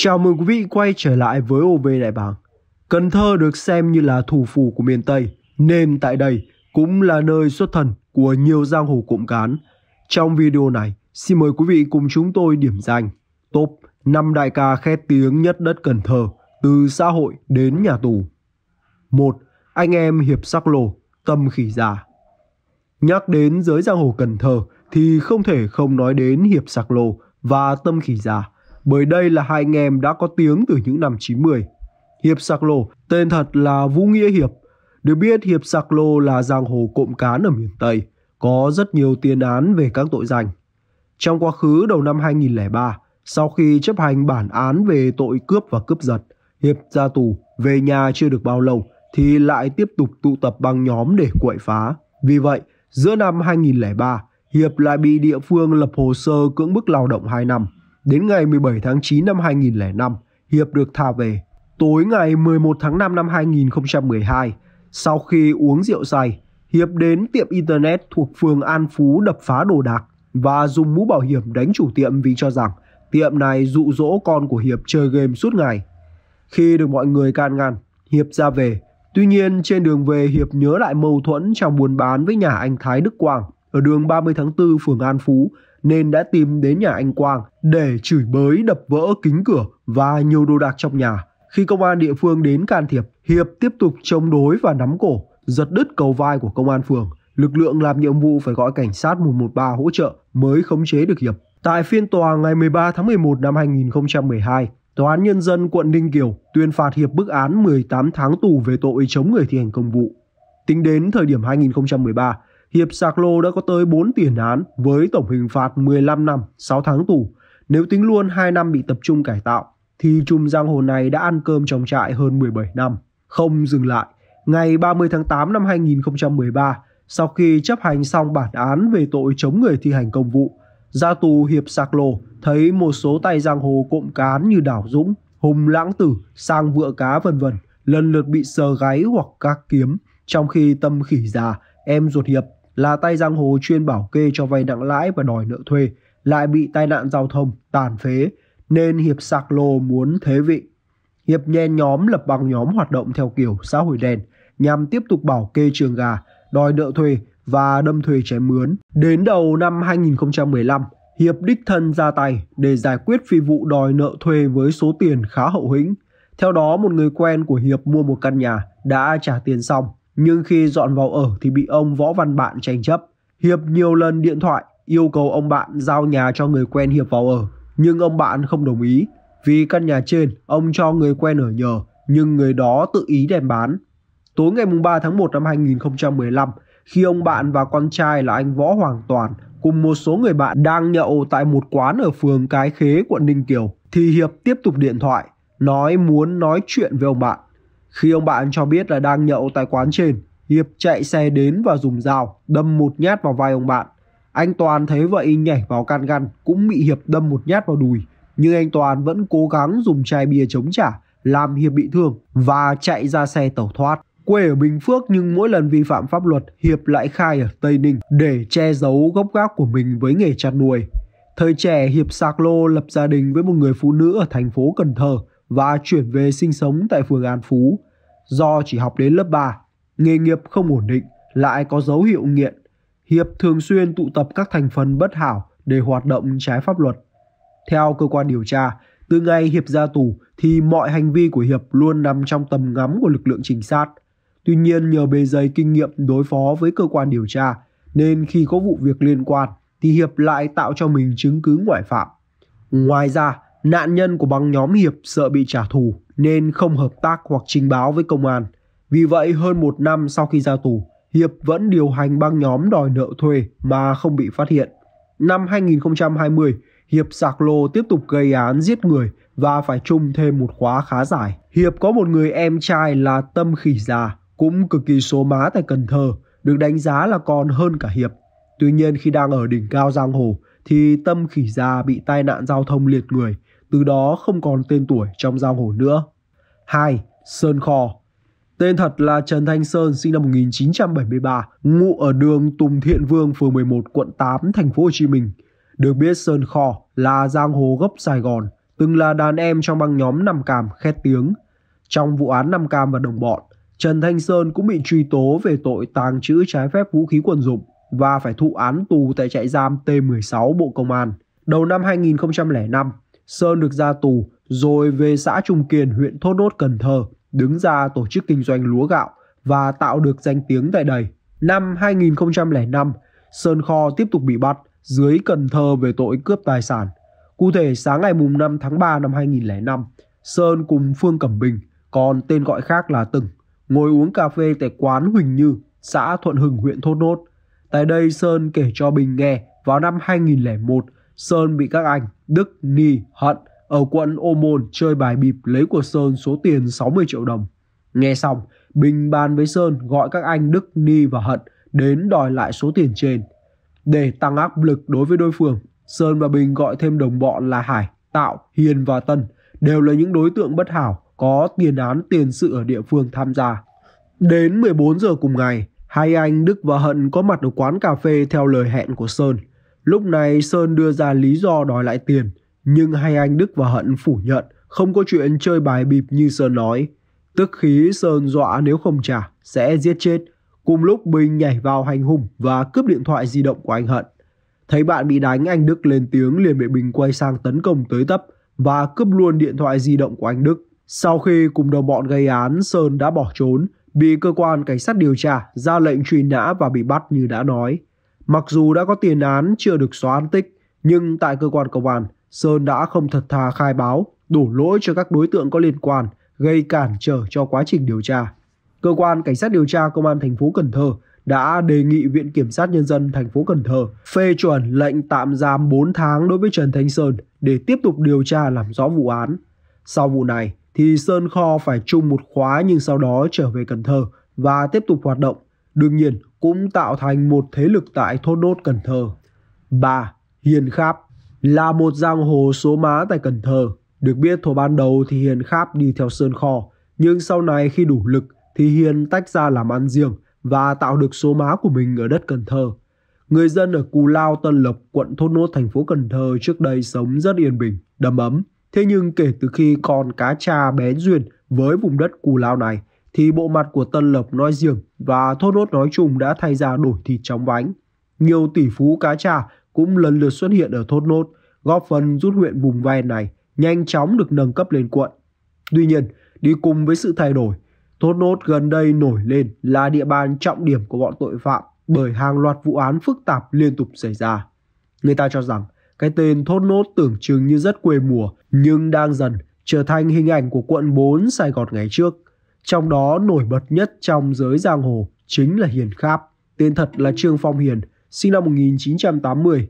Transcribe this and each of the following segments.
Chào mừng quý vị quay trở lại với OV Đại Bàng. Cần Thơ được xem như là thủ phủ của miền Tây, nên tại đây cũng là nơi xuất thần của nhiều giang hồ cụm cán. Trong video này, xin mời quý vị cùng chúng tôi điểm danh top 5 đại ca khét tiếng nhất đất Cần Thơ, từ xã hội đến nhà tù. 1. Anh em Hiệp Sắc Lồ, Tâm Khỉ Già Nhắc đến giới giang hồ Cần Thơ thì không thể không nói đến Hiệp Sắc Lồ và Tâm Khỉ Già – bởi đây là hai anh em đã có tiếng từ những năm 90. Hiệp Sạc Lô, tên thật là Vũ Nghĩa Hiệp. Được biết Hiệp Sạc Lô là giang hồ cộm cán ở miền Tây, có rất nhiều tiền án về các tội danh. Trong quá khứ đầu năm 2003, sau khi chấp hành bản án về tội cướp và cướp giật, Hiệp ra tù, về nhà chưa được bao lâu thì lại tiếp tục tụ tập băng nhóm để quậy phá. Vì vậy, giữa năm 2003, Hiệp lại bị địa phương lập hồ sơ cưỡng bức lao động 2 năm. Đến ngày 17 tháng 9 năm 2005, Hiệp được tha về. Tối ngày 11 tháng 5 năm 2012, sau khi uống rượu say, Hiệp đến tiệm Internet thuộc phường An Phú đập phá đồ đạc và dùng mũ bảo hiểm đánh chủ tiệm vì cho rằng tiệm này dụ dỗ con của Hiệp chơi game suốt ngày. Khi được mọi người can ngăn, Hiệp ra về. Tuy nhiên, trên đường về Hiệp nhớ lại mâu thuẫn trong buôn bán với nhà anh Thái Đức Quang ở đường 30 tháng 4 phường An Phú nên đã tìm đến nhà anh Quang để chửi bới đập vỡ kính cửa và nhiều đồ đạc trong nhà. Khi công an địa phương đến can thiệp, Hiệp tiếp tục chống đối và nắm cổ, giật đứt cầu vai của công an phường. Lực lượng làm nhiệm vụ phải gọi cảnh sát 113 hỗ trợ mới khống chế được Hiệp. Tại phiên tòa ngày 13 tháng 11 năm 2012, Tòa án Nhân dân quận Ninh Kiều tuyên phạt Hiệp bức án 18 tháng tù về tội chống người thi hành công vụ. Tính đến thời điểm 2013, Hiệp Sạc Lô đã có tới 4 tiền án với tổng hình phạt 15 năm, 6 tháng tù. Nếu tính luôn 2 năm bị tập trung cải tạo, thì chùm giang hồ này đã ăn cơm trong trại hơn 17 năm. Không dừng lại, ngày 30 tháng 8 năm 2013, sau khi chấp hành xong bản án về tội chống người thi hành công vụ, ra tù Hiệp Sạc Lô thấy một số tay giang hồ cộm cán như Đảo Dũng, Hùng Lãng Tử, Sang Vựa Cá vân vân lần lượt bị sờ gáy hoặc các kiếm, trong khi tâm khỉ già, em ruột Hiệp là tay giang hồ chuyên bảo kê cho vay nặng lãi và đòi nợ thuê, lại bị tai nạn giao thông, tàn phế, nên Hiệp Sạc Lô muốn thế vị. Hiệp nhen nhóm lập bằng nhóm hoạt động theo kiểu xã hội đen, nhằm tiếp tục bảo kê trường gà, đòi nợ thuê và đâm thuê chém mướn. Đến đầu năm 2015, Hiệp đích thân ra tay để giải quyết phi vụ đòi nợ thuê với số tiền khá hậu hĩnh. Theo đó, một người quen của Hiệp mua một căn nhà, đã trả tiền xong nhưng khi dọn vào ở thì bị ông Võ Văn Bạn tranh chấp. Hiệp nhiều lần điện thoại yêu cầu ông Bạn giao nhà cho người quen Hiệp vào ở, nhưng ông Bạn không đồng ý. Vì căn nhà trên, ông cho người quen ở nhờ, nhưng người đó tự ý đem bán. Tối ngày 3 tháng 1 năm 2015, khi ông bạn và con trai là anh Võ Hoàng Toàn cùng một số người bạn đang nhậu tại một quán ở phường Cái Khế, quận Ninh Kiều, thì Hiệp tiếp tục điện thoại, nói muốn nói chuyện với ông bạn. Khi ông bạn cho biết là đang nhậu tại quán trên, Hiệp chạy xe đến và dùng dao đâm một nhát vào vai ông bạn. Anh Toàn thấy vậy nhảy vào can ngăn cũng bị Hiệp đâm một nhát vào đùi. Nhưng anh Toàn vẫn cố gắng dùng chai bia chống trả làm Hiệp bị thương và chạy ra xe tẩu thoát. Quê ở Bình Phước nhưng mỗi lần vi phạm pháp luật Hiệp lại khai ở Tây Ninh để che giấu gốc gác của mình với nghề chăn nuôi. Thời trẻ Hiệp Sạc Lô lập gia đình với một người phụ nữ ở thành phố Cần Thơ và chuyển về sinh sống tại phường An Phú. Do chỉ học đến lớp 3, nghề nghiệp không ổn định, lại có dấu hiệu nghiện. Hiệp thường xuyên tụ tập các thành phần bất hảo để hoạt động trái pháp luật. Theo cơ quan điều tra, từ ngày Hiệp ra tù thì mọi hành vi của Hiệp luôn nằm trong tầm ngắm của lực lượng trinh sát. Tuy nhiên nhờ bề dày kinh nghiệm đối phó với cơ quan điều tra nên khi có vụ việc liên quan thì Hiệp lại tạo cho mình chứng cứ ngoại phạm. Ngoài ra, Nạn nhân của băng nhóm Hiệp sợ bị trả thù nên không hợp tác hoặc trình báo với công an. Vì vậy, hơn một năm sau khi ra tù, Hiệp vẫn điều hành băng nhóm đòi nợ thuê mà không bị phát hiện. Năm 2020, Hiệp Sạc Lô tiếp tục gây án giết người và phải chung thêm một khóa khá dài. Hiệp có một người em trai là Tâm Khỉ Già, cũng cực kỳ số má tại Cần Thơ, được đánh giá là còn hơn cả Hiệp. Tuy nhiên khi đang ở đỉnh cao giang hồ thì Tâm Khỉ Già bị tai nạn giao thông liệt người – từ đó không còn tên tuổi trong giang hồ nữa. 2. Sơn Kho Tên thật là Trần Thanh Sơn, sinh năm 1973, ngụ ở đường Tùng Thiện Vương, phường 11, quận 8, thành phố Hồ Chí Minh. Được biết Sơn Kho là giang hồ gốc Sài Gòn, từng là đàn em trong băng nhóm Nam Cam khét tiếng. Trong vụ án Nam Cam và đồng bọn, Trần Thanh Sơn cũng bị truy tố về tội tàng trữ trái phép vũ khí quân dụng và phải thụ án tù tại trại giam T16 Bộ Công an. Đầu năm 2005, Sơn được ra tù rồi về xã Trung Kiên, huyện Thốt Nốt, Cần Thơ, đứng ra tổ chức kinh doanh lúa gạo và tạo được danh tiếng tại đây. Năm 2005, Sơn Kho tiếp tục bị bắt dưới Cần Thơ về tội cướp tài sản. Cụ thể sáng ngày 5 tháng 3 năm 2005, Sơn cùng Phương Cẩm Bình, còn tên gọi khác là Từng, ngồi uống cà phê tại quán Huỳnh Như, xã Thuận Hưng, huyện Thốt Nốt. Tại đây Sơn kể cho Bình nghe vào năm 2001 Sơn bị các anh Đức, Ni, Hận ở quận Ô Môn chơi bài bịp lấy của Sơn số tiền 60 triệu đồng. Nghe xong, Bình bàn với Sơn gọi các anh Đức, Ni và Hận đến đòi lại số tiền trên. Để tăng áp lực đối với đối phương, Sơn và Bình gọi thêm đồng bọn là Hải, Tạo, Hiền và Tân đều là những đối tượng bất hảo có tiền án tiền sự ở địa phương tham gia. Đến 14 giờ cùng ngày, hai anh Đức và Hận có mặt ở quán cà phê theo lời hẹn của Sơn. Lúc này Sơn đưa ra lý do đòi lại tiền, nhưng hai anh Đức và Hận phủ nhận không có chuyện chơi bài bịp như Sơn nói. Tức khí Sơn dọa nếu không trả sẽ giết chết. Cùng lúc Bình nhảy vào hành hung và cướp điện thoại di động của anh Hận. Thấy bạn bị đánh anh Đức lên tiếng liền bị Bình quay sang tấn công tới tấp và cướp luôn điện thoại di động của anh Đức. Sau khi cùng đồng bọn gây án Sơn đã bỏ trốn, bị cơ quan cảnh sát điều tra ra lệnh truy nã và bị bắt như đã nói. Mặc dù đã có tiền án chưa được xóa án tích, nhưng tại cơ quan công an, Sơn đã không thật thà khai báo, đổ lỗi cho các đối tượng có liên quan, gây cản trở cho quá trình điều tra. Cơ quan cảnh sát điều tra công an thành phố Cần Thơ đã đề nghị Viện Kiểm sát Nhân dân thành phố Cần Thơ phê chuẩn lệnh tạm giam 4 tháng đối với Trần Thanh Sơn để tiếp tục điều tra làm rõ vụ án. Sau vụ này thì Sơn Kho phải chung một khóa nhưng sau đó trở về Cần Thơ và tiếp tục hoạt động. Đương nhiên, cũng tạo thành một thế lực tại thôn đốt Cần Thơ. 3. Hiền Kháp là một giang hồ số má tại Cần Thơ. Được biết thổ ban đầu thì Hiền Kháp đi theo Sơn Kho, nhưng sau này khi đủ lực thì Hiền tách ra làm ăn riêng và tạo được số má của mình ở đất Cần Thơ. Người dân ở Cù Lao, Tân Lộc, quận Thốt Nốt, thành phố Cần Thơ trước đây sống rất yên bình, đầm ấm. Thế nhưng kể từ khi con cá cha bén duyên với vùng đất Cù Lao này thì bộ mặt của Tân lập nói riêng và Thốt Nốt nói chung đã thay ra đổi thịt chóng vánh. Nhiều tỷ phú cá trà cũng lần lượt xuất hiện ở Thốt Nốt, góp phần giúp huyện vùng ven này nhanh chóng được nâng cấp lên quận. Tuy nhiên, đi cùng với sự thay đổi, Thốt Nốt gần đây nổi lên là địa bàn trọng điểm của bọn tội phạm bởi hàng loạt vụ án phức tạp liên tục xảy ra. Người ta cho rằng cái tên Thốt Nốt tưởng chừng như rất quê mùa nhưng đang dần trở thành hình ảnh của quận 4 Sài Gòn ngày trước trong đó nổi bật nhất trong giới giang hồ chính là Hiền Kháp, tên thật là Trương Phong Hiền, sinh năm 1980.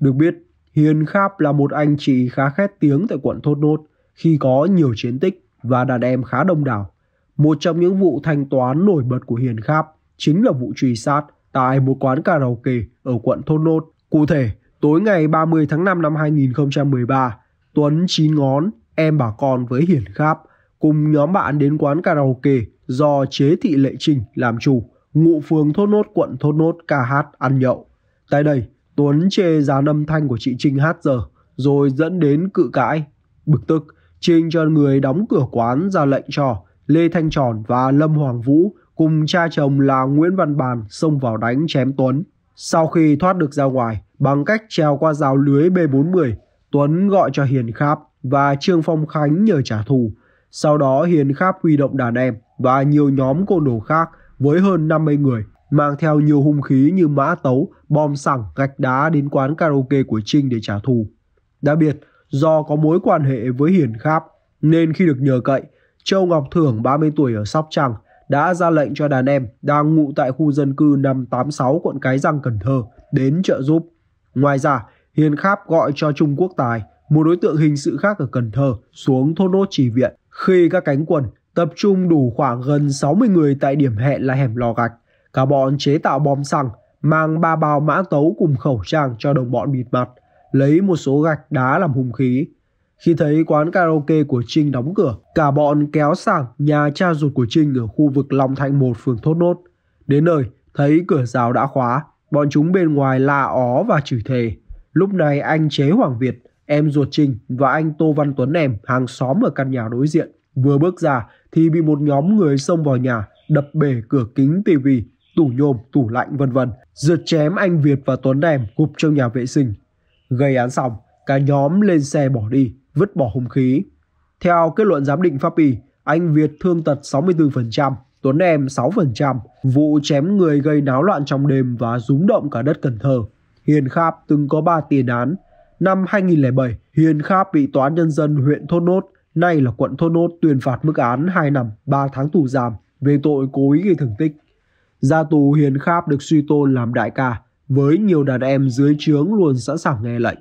Được biết, Hiền Kháp là một anh chị khá khét tiếng tại quận Thốt Nốt khi có nhiều chiến tích và đàn em khá đông đảo. Một trong những vụ thanh toán nổi bật của Hiền Kháp chính là vụ truy sát tại một quán karaoke ở quận Thôn Nốt. Cụ thể, tối ngày 30 tháng 5 năm 2013, Tuấn chín ngón, em bà con với Hiền Kháp cùng nhóm bạn đến quán karaoke do chế thị lệ trình làm chủ, ngụ phường Thốt Nốt, quận Thốt Nốt ca hát ăn nhậu. Tại đây, Tuấn chê giá âm thanh của chị Trinh hát giờ, rồi dẫn đến cự cãi. Bực tức, Trinh cho người đóng cửa quán ra lệnh cho Lê Thanh Tròn và Lâm Hoàng Vũ cùng cha chồng là Nguyễn Văn Bàn xông vào đánh chém Tuấn. Sau khi thoát được ra ngoài, bằng cách treo qua rào lưới B40, Tuấn gọi cho Hiền Kháp và Trương Phong Khánh nhờ trả thù sau đó Hiền Kháp huy động đàn em và nhiều nhóm côn đồ khác với hơn 50 người, mang theo nhiều hung khí như mã tấu, bom xăng, gạch đá đến quán karaoke của Trinh để trả thù. Đặc biệt, do có mối quan hệ với Hiền Kháp, nên khi được nhờ cậy, Châu Ngọc Thưởng 30 tuổi ở Sóc Trăng đã ra lệnh cho đàn em đang ngụ tại khu dân cư 586 quận Cái Răng, Cần Thơ đến trợ giúp. Ngoài ra, Hiền Kháp gọi cho Trung Quốc Tài, một đối tượng hình sự khác ở Cần Thơ xuống thôn đốt chỉ viện khi các cánh quân tập trung đủ khoảng gần 60 người tại điểm hẹn là hẻm lò gạch, cả bọn chế tạo bom xăng, mang ba bao mã tấu cùng khẩu trang cho đồng bọn bịt mặt, lấy một số gạch đá làm hung khí. Khi thấy quán karaoke của Trinh đóng cửa, cả bọn kéo sang nhà cha ruột của Trinh ở khu vực Long Thạnh 1 phường Thốt Nốt. Đến nơi, thấy cửa rào đã khóa, bọn chúng bên ngoài la ó và chửi thề. Lúc này anh chế Hoàng Việt Em ruột Trình và anh Tô Văn Tuấn em, hàng xóm ở căn nhà đối diện, vừa bước ra thì bị một nhóm người xông vào nhà, đập bể cửa kính tivi, tủ nhôm, tủ lạnh vân vân, rượt chém anh Việt và Tuấn em gục trong nhà vệ sinh. Gây án xong, cả nhóm lên xe bỏ đi, vứt bỏ hung khí. Theo kết luận giám định pháp y, anh Việt thương tật 64%, Tuấn Em 6%, vụ chém người gây náo loạn trong đêm và rúng động cả đất Cần Thơ. Hiền Kháp từng có 3 tiền án, Năm 2007, Hiền Kháp bị Tòa án Nhân dân huyện Thốt Nốt, nay là quận Thốt Nốt tuyên phạt mức án 2 năm 3 tháng tù giam về tội cố ý gây thương tích. Ra tù Hiền Kháp được suy tôn làm đại ca, với nhiều đàn em dưới trướng luôn sẵn sàng nghe lệnh.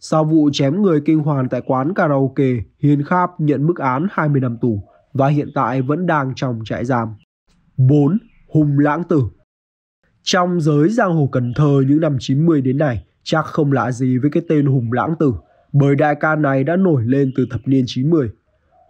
Sau vụ chém người kinh hoàng tại quán karaoke, Hiền Kháp nhận mức án 20 năm tù và hiện tại vẫn đang trong trại giam. 4. Hùng Lãng Tử Trong giới giang hồ Cần Thơ những năm 90 đến nay, Chắc không lạ gì với cái tên Hùng Lãng Tử, bởi đại ca này đã nổi lên từ thập niên 90.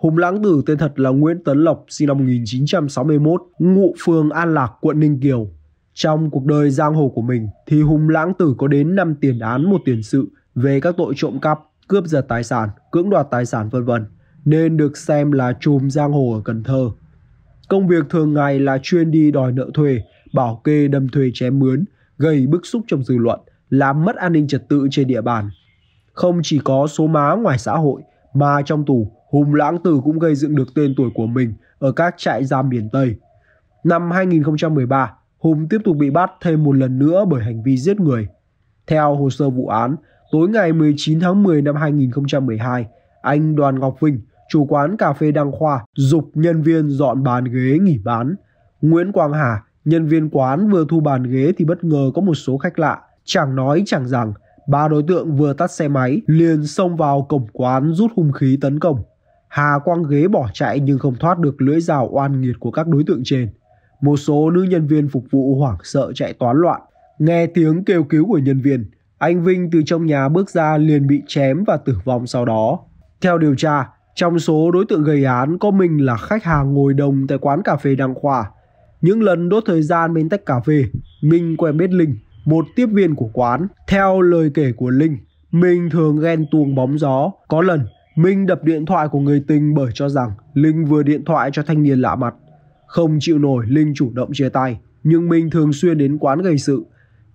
Hùng Lãng Tử tên thật là Nguyễn Tấn Lộc, sinh năm 1961, ngụ phường An Lạc, quận Ninh Kiều. Trong cuộc đời giang hồ của mình thì Hùng Lãng Tử có đến 5 tiền án một tiền sự về các tội trộm cắp, cướp giật tài sản, cưỡng đoạt tài sản vân vân, nên được xem là trùm giang hồ ở Cần Thơ. Công việc thường ngày là chuyên đi đòi nợ thuê, bảo kê đâm thuê chém mướn, gây bức xúc trong dư luận làm mất an ninh trật tự trên địa bàn. Không chỉ có số má ngoài xã hội mà trong tù, Hùng Lãng Tử cũng gây dựng được tên tuổi của mình ở các trại giam miền Tây. Năm 2013, Hùng tiếp tục bị bắt thêm một lần nữa bởi hành vi giết người. Theo hồ sơ vụ án, tối ngày 19 tháng 10 năm 2012, anh Đoàn Ngọc Vinh, chủ quán cà phê Đăng Khoa, dục nhân viên dọn bàn ghế nghỉ bán. Nguyễn Quang Hà, nhân viên quán vừa thu bàn ghế thì bất ngờ có một số khách lạ Chẳng nói chẳng rằng, ba đối tượng vừa tắt xe máy liền xông vào cổng quán rút hung khí tấn công. Hà quăng ghế bỏ chạy nhưng không thoát được lưỡi rào oan nghiệt của các đối tượng trên. Một số nữ nhân viên phục vụ hoảng sợ chạy toán loạn. Nghe tiếng kêu cứu của nhân viên, anh Vinh từ trong nhà bước ra liền bị chém và tử vong sau đó. Theo điều tra, trong số đối tượng gây án có mình là khách hàng ngồi đồng tại quán cà phê Đăng Khoa. Những lần đốt thời gian bên tách cà phê, Minh quen biết Linh một tiếp viên của quán. Theo lời kể của Linh, Minh thường ghen tuông bóng gió. Có lần, Minh đập điện thoại của người tình bởi cho rằng Linh vừa điện thoại cho thanh niên lạ mặt. Không chịu nổi, Linh chủ động chia tay, nhưng Minh thường xuyên đến quán gây sự.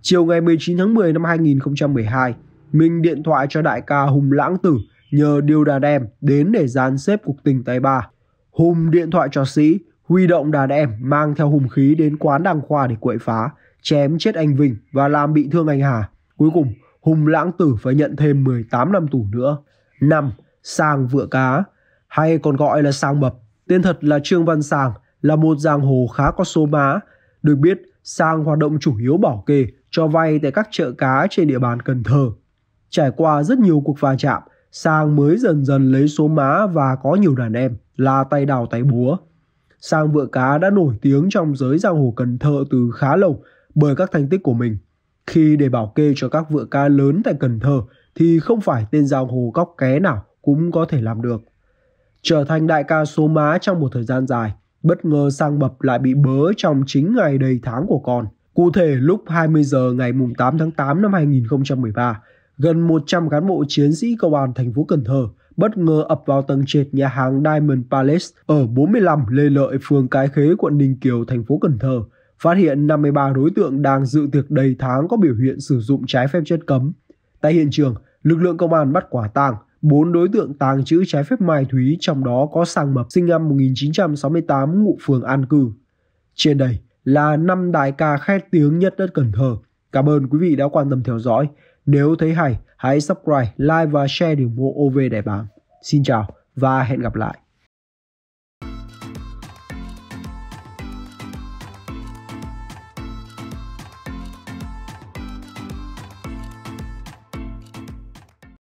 Chiều ngày 19 tháng 10 năm 2012, Minh điện thoại cho đại ca Hùng Lãng Tử nhờ điều đàn em đến để dàn xếp cuộc tình tay ba. Hùng điện thoại cho Sĩ, huy động đàn em mang theo hùng khí đến quán đàng khoa để quậy phá chém chết anh Vinh và làm bị thương anh Hà. Cuối cùng, Hùng lãng tử phải nhận thêm 18 năm tù nữa. 5. Sang vựa cá hay còn gọi là sang mập. Tên thật là Trương Văn Sang, là một giang hồ khá có số má. Được biết, Sang hoạt động chủ yếu bảo kê, cho vay tại các chợ cá trên địa bàn Cần Thơ. Trải qua rất nhiều cuộc va chạm, Sang mới dần dần lấy số má và có nhiều đàn em là tay đào tay búa. Sang vựa cá đã nổi tiếng trong giới giang hồ Cần Thơ từ khá lâu bởi các thành tích của mình. Khi để bảo kê cho các vựa ca lớn tại Cần Thơ thì không phải tên giang hồ góc ké nào cũng có thể làm được. Trở thành đại ca số má trong một thời gian dài, bất ngờ sang bập lại bị bớ trong chính ngày đầy tháng của con. Cụ thể lúc 20 giờ ngày 8 tháng 8 năm 2013, gần 100 cán bộ chiến sĩ công an thành phố Cần Thơ bất ngờ ập vào tầng trệt nhà hàng Diamond Palace ở 45 Lê Lợi, phường Cái Khế, quận Ninh Kiều, thành phố Cần Thơ phát hiện 53 đối tượng đang dự tiệc đầy tháng có biểu hiện sử dụng trái phép chất cấm. Tại hiện trường, lực lượng công an bắt quả tang 4 đối tượng tàng trữ trái phép mai thúy trong đó có Sang Mập sinh năm 1968 ngụ phường An Cư. Trên đây là năm đại ca khét tiếng nhất đất Cần Thơ. Cảm ơn quý vị đã quan tâm theo dõi. Nếu thấy hay, hãy subscribe, like và share để ủng hộ OV Đại Bàng. Xin chào và hẹn gặp lại.